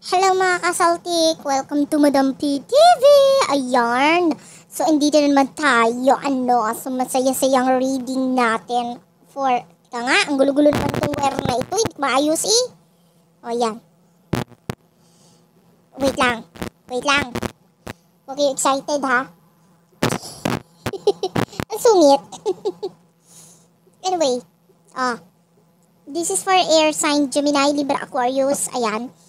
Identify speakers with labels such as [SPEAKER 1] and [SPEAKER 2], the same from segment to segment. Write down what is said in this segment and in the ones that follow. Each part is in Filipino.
[SPEAKER 1] Hello mga kasaltik! Welcome to Madam TTV! TV! Ayan! So, andito naman tayo, ano, so masaya-sayang reading natin for, ika nga, ang gulo-gulo naman itong wear na ito, hindi maayos eh. O, yan. Wait lang. Wait lang. Okay, excited ha? ang sungit. anyway, ah, oh, this is for air sign Gemini, Libra, Aquarius, ayan. Ayan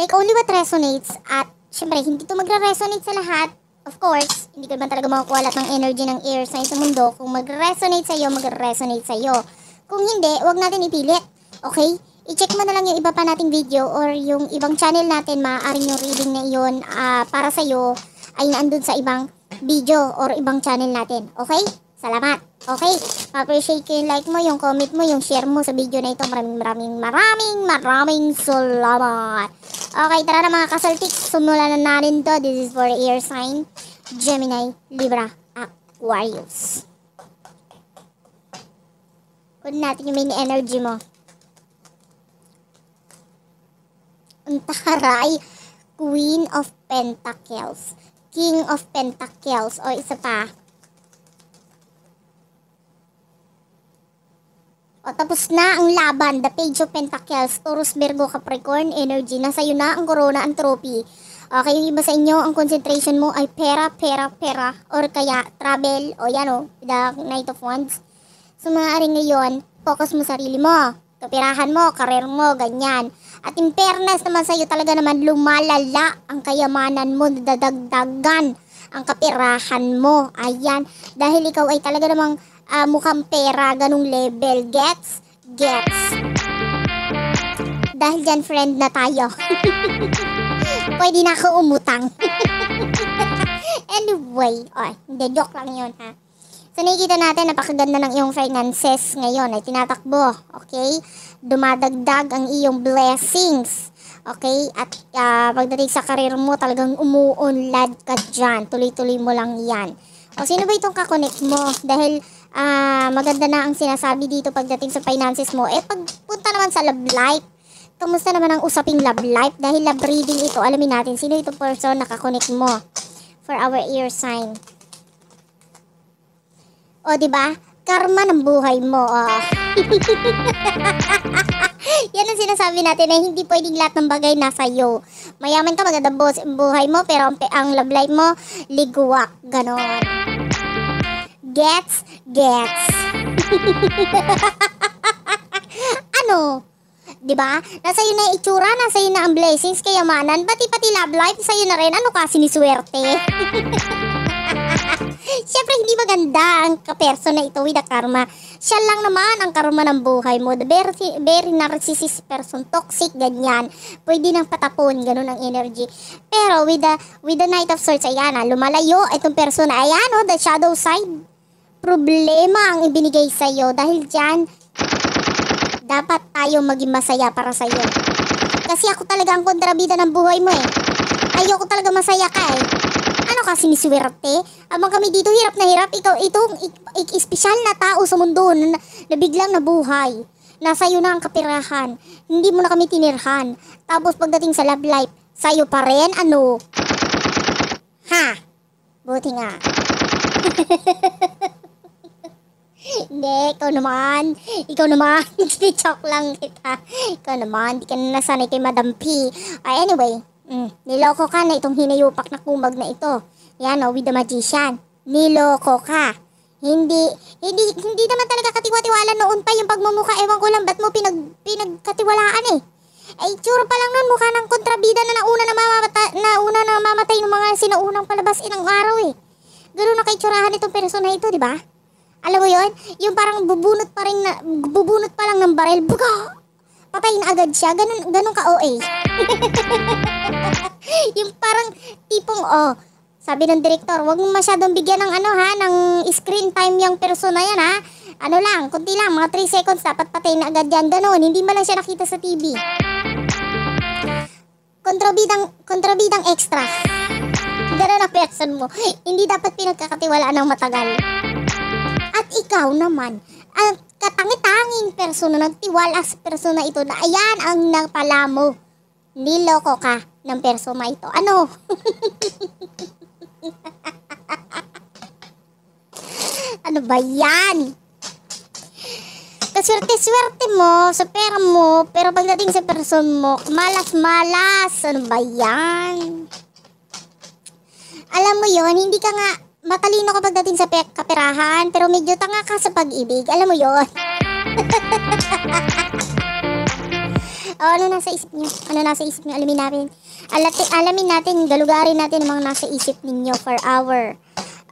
[SPEAKER 1] Take only what resonates at syempre hindi to magre-resonate sa lahat. Of course, hindi ka naman talaga makukuha lahat ng energy ng air sa isang mundo. Kung magre-resonate sa iyo, magre-resonate sa iyo. Kung hindi, wag natin ipilit. Okay? I-check mo na lang yung iba pa nating video or yung ibang channel natin, maaaring yung reading na iyon uh, ah, para sa iyo ay naandun sa ibang video or ibang channel natin. Okay? Salamat. Okay, appreciate ko yung like mo, yung comment mo, yung share mo sa video na ito. Maraming maraming maraming maraming salamat. Okay, tara na mga kasaltik. Sumulan na natin to. This is for air sign, Gemini, Libra, Aquarius. Kunin natin yung main energy mo. Ang taray, Queen of Pentacles. King of Pentacles. O isa pa, O, tapos na ang laban, the page of pentacles, Taurus, Virgo, Capricorn, energy. Nasa iyo na ang corona, ang trophy. Okay, yung iba sa inyo, ang concentration mo ay pera, pera, pera. Or kaya travel, o yan o, the Knight of Wands. So maaari ngayon, focus mo sarili mo. Kapirahan mo, karir mo, ganyan. At in fairness naman iyo talaga naman lumalala ang kayamanan mo, dadagdagan ang kapirahan mo. Ayan, dahil ikaw ay talaga namang uh, mukhang pera, ganung level. Gets? Gets. Dahil dyan, friend na tayo. Pwede na ako umutang. anyway, oh, hindi, joke lang yun, ha? So, nakikita natin, napakaganda ng iyong finances ngayon ay tinatakbo, okay? Dumadagdag ang iyong blessings, okay? At uh, pagdating sa karir mo, talagang umuunlad ka dyan. Tuloy-tuloy mo lang yan. O, sino ba itong kakonect mo? Dahil uh, maganda na ang sinasabi dito pagdating sa finances mo. Eh, pagpunta naman sa love life, kumusta naman ang usaping love life? Dahil love reading ito, alamin natin sino itong person na kakonek mo for our ear sign. O, di ba? Karma ng buhay mo. Oh. Yan ang sinasabi natin na hindi pwedeng lahat ng bagay nasa iyo. Mayaman ka, maganda boss buhay mo, pero ang, ang love life mo, liguwak. Ganon. Gets, gets. ano? 'Di ba? Nasa iyo na yung itsura, nasa iyo na ang blessings, kayamanan, pati pati love life sa iyo na rin. Ano kasi ni swerte? Siyempre, hindi maganda ang kaperson na ito with the karma. Siya lang naman ang karma ng buhay mo. The very, very narcissist person. Toxic, ganyan. Pwede nang patapon. Ganun ang energy. Pero with the, with the Knight of Swords, ayan ah, lumalayo itong persona. Ayan oh, the shadow side problema ang ibinigay sa iyo dahil diyan dapat tayo maging masaya para sa iyo. Kasi ako talaga ang kontrabida ng buhay mo eh. Ayoko talaga masaya ka eh. Ano kasi ni Swerte? Abang kami dito hirap na hirap, ikaw itong espesyal na tao sa mundo na, na biglang nabuhay. iyo na ang kapirahan. Hindi mo na kami tinirhan. Tapos pagdating sa love life, sa'yo pa rin ano? Ha? Buti nga. Hindi, ikaw naman. Ikaw naman. Joke lang kita. Ikaw naman. Hindi ka na nasanay kay Madam P. Ay, anyway. Mm, niloko ka na itong hinayupak na kumag na ito. Yan, oh, with the magician. Niloko ka. Hindi, hindi, hindi naman talaga katiwatiwala noon pa yung pagmumukha. Ewan ko lang ba't mo pinag, pinagkatiwalaan eh. Ay, tsura pa lang nun, mukha ng kontrabida na nauna na mamata, nauna na mamatay ng mga sinaunang palabas inang araw eh. Ganoon na kay kaitsurahan itong persona ito, di ba? Alam mo yon Yung parang bubunot pa rin na, bubunot pa lang ng baril, buka! Patay na agad siya. Ganun, ganun ka OA. yung parang tipong, oh, sabi ng director, huwag mong masyadong bigyan ng ano ha, ng screen time yung persona yan ha. Ano lang, kunti lang, mga 3 seconds, dapat patay na agad yan. Ganun, hindi mo lang siya nakita sa TV. Kontrabidang, kontrabidang extras. Ganun ang person mo. hindi dapat pinagkakatiwalaan ng matagal ikaw naman, ang katangi persona, nagtiwala sa persona ito na ayan ang napala mo. Niloko ka ng persona ito. Ano? ano ba yan? Kaswerte-swerte mo sa pera mo, pero pagdating sa person mo, malas-malas. Ano ba yan? Alam mo yon hindi ka nga matalino ka pagdating sa pe- kaperahan, pero medyo tanga ka sa pag-ibig. Alam mo yon. o, ano nasa isip niyo? Ano nasa isip niyo? Alamin natin. Alati, alamin natin, galugarin natin ang mga nasa isip ninyo for our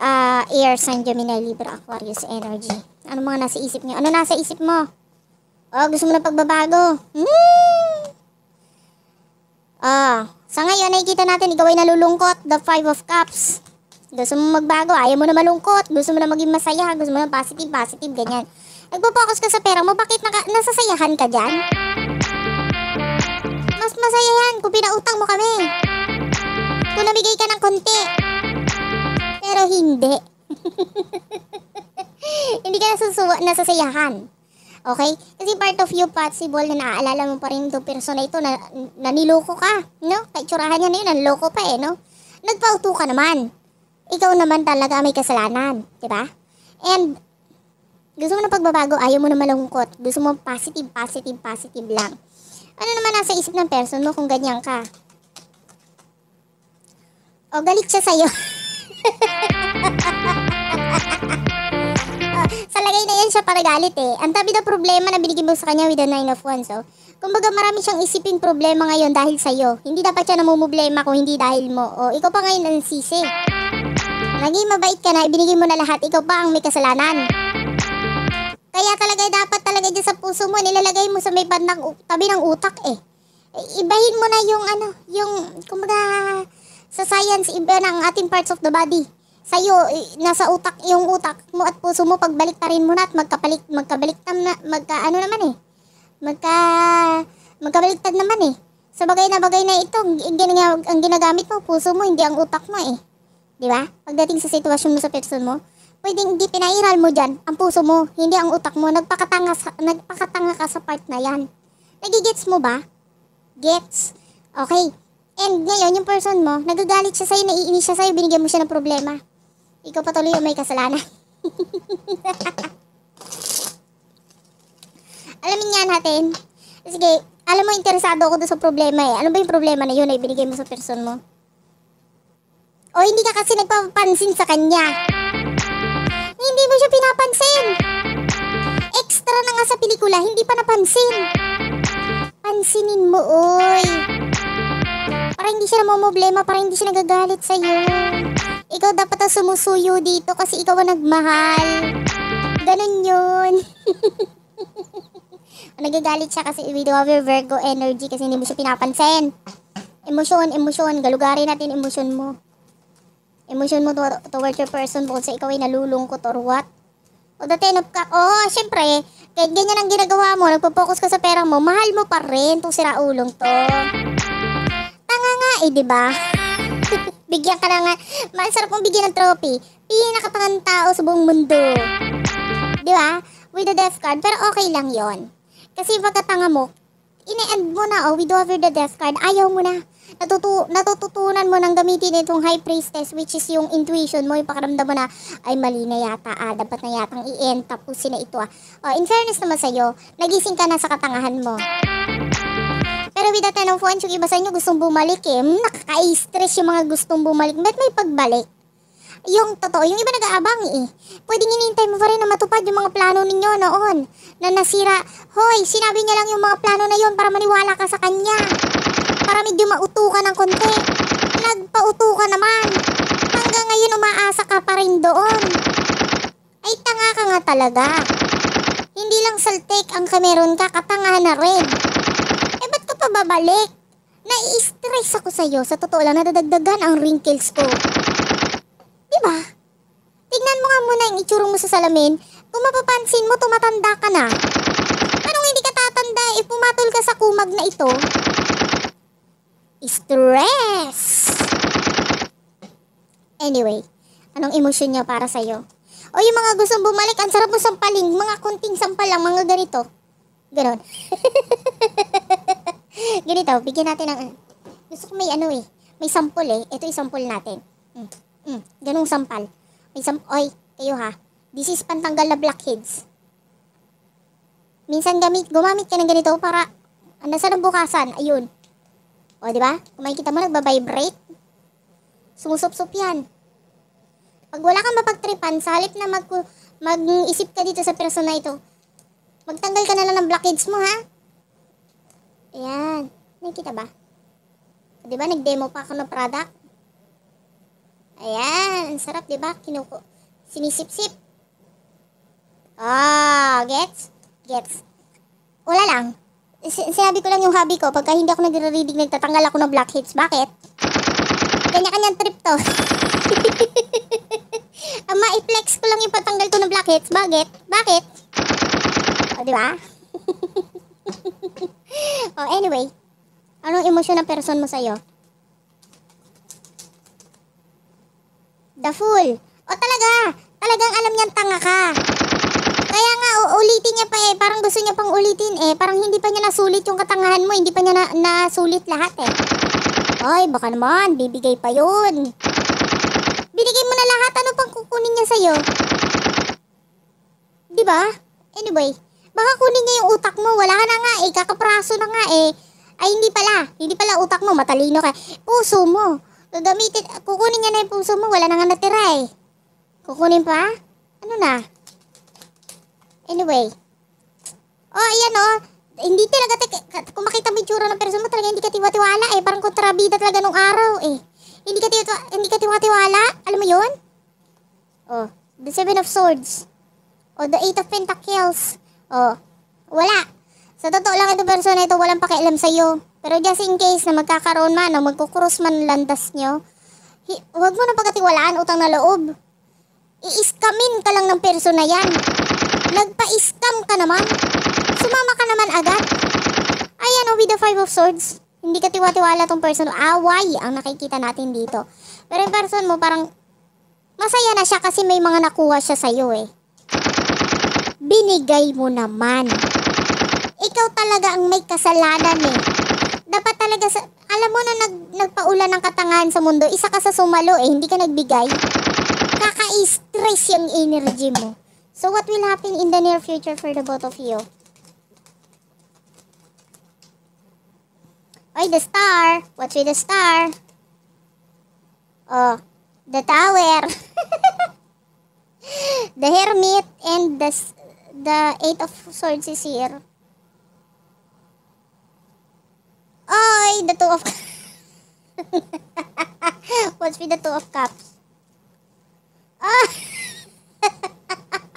[SPEAKER 1] uh, air sign Gemini Libra Aquarius energy. Ano mga nasa isip niyo? Ano nasa isip mo? Oh, gusto mo na pagbabago. Hmm. Ah, sa ngayon nakikita natin ikaw ay nalulungkot, the 5 of cups. Gusto mo magbago, ayaw mo na malungkot, gusto mo na maging masaya, gusto mo na positive, positive, ganyan. Nagpo-focus ka sa pera mo, bakit naka, nasasayahan ka dyan? Mas masaya yan kung pinautang mo kami. Kung nabigay ka ng konti. Pero hindi. hindi ka nasusuwa, nasasayahan. Okay? Kasi part of you possible na naaalala mo pa rin itong persona ito na, na niloko ka. No? Kaitsurahan niya na yun, ang loko pa eh, no? Nagpauto ka naman ikaw naman talaga may kasalanan, di ba? And, gusto mo na pagbabago, ayaw mo na malungkot. Gusto mo positive, positive, positive lang. Ano naman nasa isip ng person mo kung ganyan ka? O, galit siya sa'yo. o, sa lagay na yan siya para galit eh. Ang tabi na problema na binigay mo sa kanya with the nine of wands. So, oh. kumbaga marami siyang isipin problema ngayon dahil sa'yo. Hindi dapat siya namumblema kung hindi dahil mo. O, ikaw pa ngayon ang sisi. Naging mabait ka na, ibinigay mo na lahat, ikaw pa ang may kasalanan. Kaya talaga dapat talaga dyan sa puso mo, nilalagay mo sa may bandang tabi ng utak eh. Ibahin mo na yung ano, yung kumbaga sa science, iba ng ating parts of the body. Sa'yo, nasa utak, yung utak mo at puso mo, pagbalik pa rin mo na at magkapalik, magkabaliktad na, magka ano naman eh. Magka, magkabaliktad naman eh. Sa bagay na bagay na ito, ang ginagamit mo, puso mo, hindi ang utak mo eh. Di ba? Pagdating sa sitwasyon mo sa person mo, pwedeng hindi pinairal mo dyan ang puso mo, hindi ang utak mo. Nagpakatanga, sa, nagpakatanga ka sa part na yan. Nagigets mo ba? Gets? Okay. And ngayon, yung person mo, nagagalit siya sa'yo, naiinis siya sa'yo, binigyan mo siya ng problema. Ikaw patuloy ang may kasalanan. Alamin nga natin. Sige, alam mo, interesado ako doon sa problema eh. Ano ba yung problema na yun na ibinigay mo sa person mo? O hindi ka kasi nagpapansin sa kanya. Hindi mo siya pinapansin. Extra na nga sa pelikula, hindi pa napansin. Pansinin mo, oy. Para hindi siya namomblema, para hindi siya nagagalit sa'yo. Ikaw dapat ang sumusuyo dito kasi ikaw ang nagmahal. Ganun yun. nagagalit siya kasi we do have your Virgo energy kasi hindi mo siya pinapansin. Emosyon, emosyon. Galugarin natin emosyon mo. Emotion mo towards your person bukod sa ikaw ay nalulungkot or what? O the ten of oh, syempre. Kahit ganyan ang ginagawa mo, nagpo-focus ka sa pera mo, mahal mo pa rin tong siraulong to. Tanga nga eh, di ba? Bigyan ka na nga. Masarap mong bigyan ng trophy. Pinakatangan tao sa buong mundo. Di ba? With the death card. Pero okay lang yon. Kasi pagkatanga mo, ine-end mo na, oh, with over the death card, ayaw mo na natutu natututunan mo nang gamitin itong high priestess which is yung intuition mo, yung pakaramdam mo na ay mali na yata, ah, dapat na yatang i-end tapusin na ito ah. Oh, in fairness naman sa'yo, nagising ka na sa katangahan mo. Pero with that ng friends, yung iba sa inyo gustong bumalik eh, hmm, nakaka-stress yung mga gustong bumalik. Ba't may pagbalik? yung totoo, yung iba nag-aabang eh. Pwedeng hinihintay mo pa rin na matupad yung mga plano ninyo noon na nasira. Hoy, sinabi niya lang yung mga plano na yon para maniwala ka sa kanya para medyo mauto ka ng konti. Nagpauto ka naman. Hanggang ngayon umaasa ka pa rin doon. Ay tanga ka nga talaga. Hindi lang saltik ang kameron ka, katangahan na rin. Eh ba't ka pa babalik? Nai-stress ako sa'yo. Sa totoo lang, nadadagdagan ang wrinkles ko. Di ba? Tignan mo nga muna yung itsura mo sa salamin. Kung mapapansin mo, tumatanda ka na. Anong hindi ka tatanda eh pumatol ka sa kumag na ito? Stress! Anyway, anong emosyon niya para sa'yo? O yung mga gustong bumalik, ang sarap mo sampaling, mga kunting sampal lang, mga ganito. Ganon. ganito, bigyan natin ng... Gusto ko may ano eh, may sampol eh. Ito yung sampol natin. Mm, mm, ganong sampal. May sampol. Oy, kayo ha. This is pantanggal na blackheads. Minsan gamit, gumamit ka ng ganito para ang ah, nasa ng bukasan, ayun. O, di ba? Kung makikita mo, nagbabibrate. Sumusup-sup yan. Pag wala kang mapagtripan, sa halip na mag, mag-isip ka dito sa persona ito, magtanggal ka na lang ng blockades mo, ha? Ayan. Nakikita ba? O, di ba, nag-demo pa ako ng product? Ayan. Ang sarap, di ba? Kinuko. Sinisip-sip. Ah, oh, gets? Gets. Wala lang. Eh, sinabi ko lang yung hobby ko. Pagka hindi ako nagre-reading, nagtatanggal ako ng blackheads. Bakit? Kanya-kanyang trip to. Ama, i-flex ko lang yung patanggal ko ng blackheads. Bakit? Bakit? O, di ba? oh, anyway. Anong emosyon ng person mo sa'yo? The fool. O, talaga. Talagang alam niyang tanga ka uulitin niya pa eh. Parang gusto niya pang ulitin eh. Parang hindi pa niya nasulit yung katangahan mo. Hindi pa niya na, nasulit lahat eh. Ay, baka naman. Bibigay pa yun. Binigay mo na lahat. Ano pang kukunin niya sa'yo? Diba? Anyway, baka kunin niya yung utak mo. Wala na nga eh. Kakapraso na nga eh. Ay, hindi pala. Hindi pala utak mo. Matalino ka. Puso mo. Gagamitin. Kukunin niya na yung puso mo. Wala na nga natira eh. Kukunin pa? Ano na? Anyway. Oh, ayan o. Oh. Hindi talaga, te, kung makita mo yung ng person mo, talaga hindi ka tiwatiwala eh. Parang kontrabida talaga nung araw eh. Hindi ka, tiwa, hindi ka tiwatiwala. Alam mo yun? Oh, the Seven of Swords. O, oh, the Eight of Pentacles. Oh, wala. Sa totoo lang itong person na ito, walang pakialam sa'yo. Pero just in case na magkakaroon man o magkukrus man landas nyo, huwag mo na pagkatiwalaan utang na loob. I-scamin ka lang ng person na yan. Nagpa-scam ka naman? Sumama ka naman agad? Ayan oh, with the Five of Swords. Hindi ka tiwa-tiwala tong person. Away ang nakikita natin dito. Pero yung person mo parang masaya na siya kasi may mga nakuha siya sa'yo eh. Binigay mo naman. Ikaw talaga ang may kasalanan eh. Dapat talaga sa... Alam mo na nag, nagpaulan ng katangahan sa mundo, isa ka sa sumalo eh, hindi ka nagbigay. Kaka-stress yung energy mo. So what will happen in the near future for the both of you? Oy, the star! What's with the star? Oh, the tower! the hermit and the, the eight of swords is here. Oy, the two of... What's with the two of cups? Ah!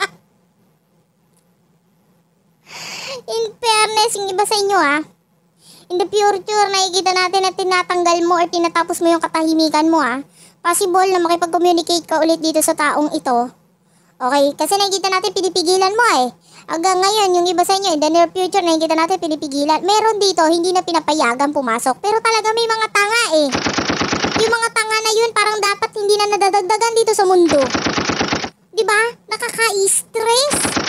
[SPEAKER 1] in fairness, yung iba sa inyo ha, ah. in the future, nakikita natin na tinatanggal mo or tinatapos mo yung katahimikan mo ha. Ah. Possible na makipag-communicate ka ulit dito sa taong ito. Okay? Kasi nakikita natin, pinipigilan mo eh. Hanggang ngayon, yung iba sa inyo, in the near future, nakikita natin, pinipigilan. Meron dito, hindi na pinapayagan pumasok. Pero talaga may mga tanga eh. Yung mga tanga na yun, parang dapat hindi na nadadagdagan dito sa mundo. ba? Diba? Nakaka-stress.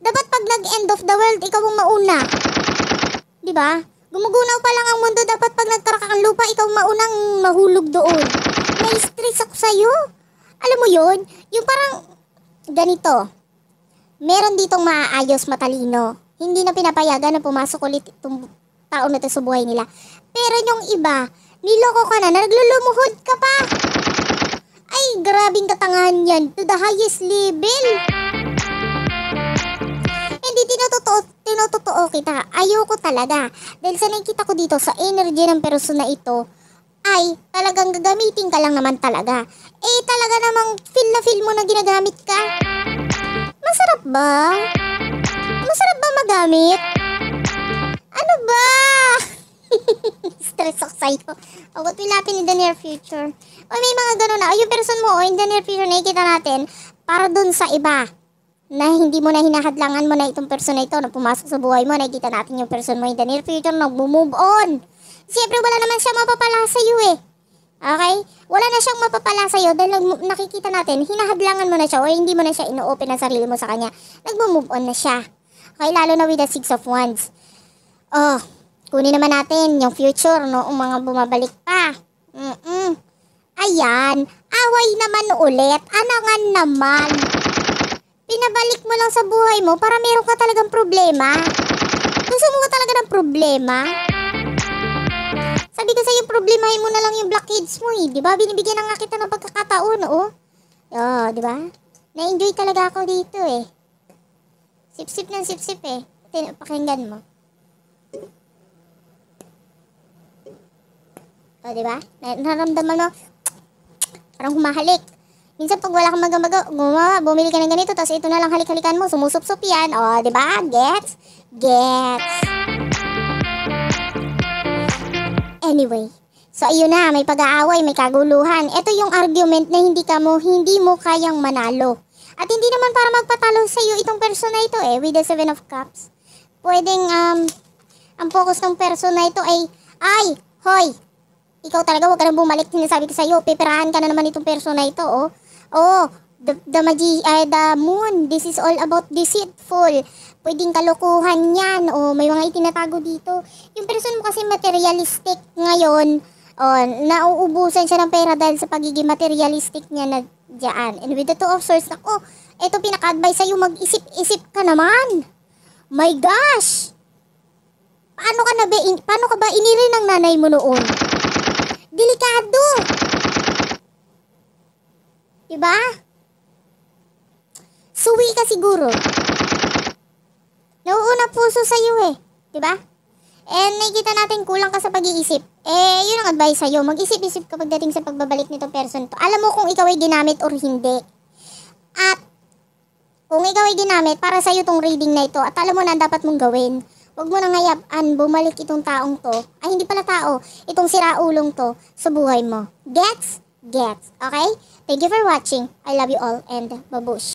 [SPEAKER 1] Dapat pag nag-end of the world, ikaw ang mauna. 'Di ba? Gumugunaw pa lang ang mundo, dapat pag nagkarakak ang lupa, ikaw maunang mahulog doon. May stress ako sa'yo. Alam mo yon yung parang ganito. Meron ditong maaayos matalino. Hindi na pinapayagan na pumasok ulit itong tao na to sa buhay nila. Pero yung iba, niloko ka na, naglulumuhod ka pa. Ay, grabing katangahan yan. To the highest level totoo, tinototoo kita. Ayoko talaga. Dahil sa nakikita ko dito sa energy ng person na ito, ay talagang gagamitin ka lang naman talaga. Eh talaga namang feel na feel mo na ginagamit ka. Masarap ba? Masarap ba magamit? Ano ba? Stress ako sa'yo. Oh, what will happen in the near future? O may mga ganun na. O yung person mo, o in the near future, nakikita natin para dun sa iba na hindi mo na hinahadlangan mo na itong person na ito na pumasok sa buhay mo, nakikita natin yung person mo in the near future, nag-move on. Siyempre, wala naman siya mapapala sa iyo eh. Okay? Wala na siyang mapapala sa iyo dahil nakikita natin, hinahadlangan mo na siya o hindi mo na siya ino-open ang sarili mo sa kanya. Nagmo-move on na siya. Okay? Lalo na with the six of wands. Oh, kunin naman natin yung future, no? Ang mga bumabalik pa. Mm-mm. Ayan. Away naman ulit. Anangan naman? pinabalik mo lang sa buhay mo para meron ka talagang problema. Gusto mo ka talaga ng problema? Sabi ko sa sa'yo, problema mo na lang yung blockades mo eh. Di ba? Binibigyan na nga kita ng pagkakataon, Oh. Oo, oh, di ba? Na-enjoy talaga ako dito eh. Sip-sip ng sip-sip eh. Tin pakinggan mo. oh, di ba? Naramdaman mo, parang humahalik. Minsan pag wala kang magamaga, gumawa, bumili ka ng ganito, tapos ito na lang halik-halikan mo, sumusup-sup yan. O, oh, di ba? Gets? Gets. Anyway, so ayun na, may pag-aaway, may kaguluhan. Ito yung argument na hindi ka mo, hindi mo kayang manalo. At hindi naman para magpatalo sa iyo itong person na ito eh, with the Seven of Cups. Pwedeng, um, ang focus ng person na ito ay, ay, hoy, ikaw talaga, huwag ka nang bumalik, sinasabi ko sa iyo, peperahan ka na naman itong persona ito, oh. Oh, the, the, magi, uh, the moon, this is all about deceitful. Pwedeng kalokohan yan. O, oh, may mga itinatago dito. Yung person mo kasi materialistic ngayon. O, oh, nauubusan siya ng pera dahil sa pagiging materialistic niya na dyan. And with the two of swords, nako, oh, eto pinaka-advise sa'yo, mag-isip-isip ka naman. My gosh! Paano ka na ba, in, paano ka ba inirin ng nanay mo noon? Delikado! Diba? Suwi ka siguro. Nauuna puso sa iyo eh. Diba? And nakikita natin kulang ka sa pag-iisip. Eh, yun ang advice sa'yo. Mag-isip-isip ka pagdating sa pagbabalik nito person to. Alam mo kung ikaw ay ginamit or hindi. At kung ikaw ay ginamit, para sa sa'yo itong reading na ito. At alam mo na dapat mong gawin. Huwag mo nang hayaan bumalik itong taong to. Ay, hindi pala tao. Itong siraulong to sa buhay mo. Gets? gets. Okay? Thank you for watching. I love you all and babush.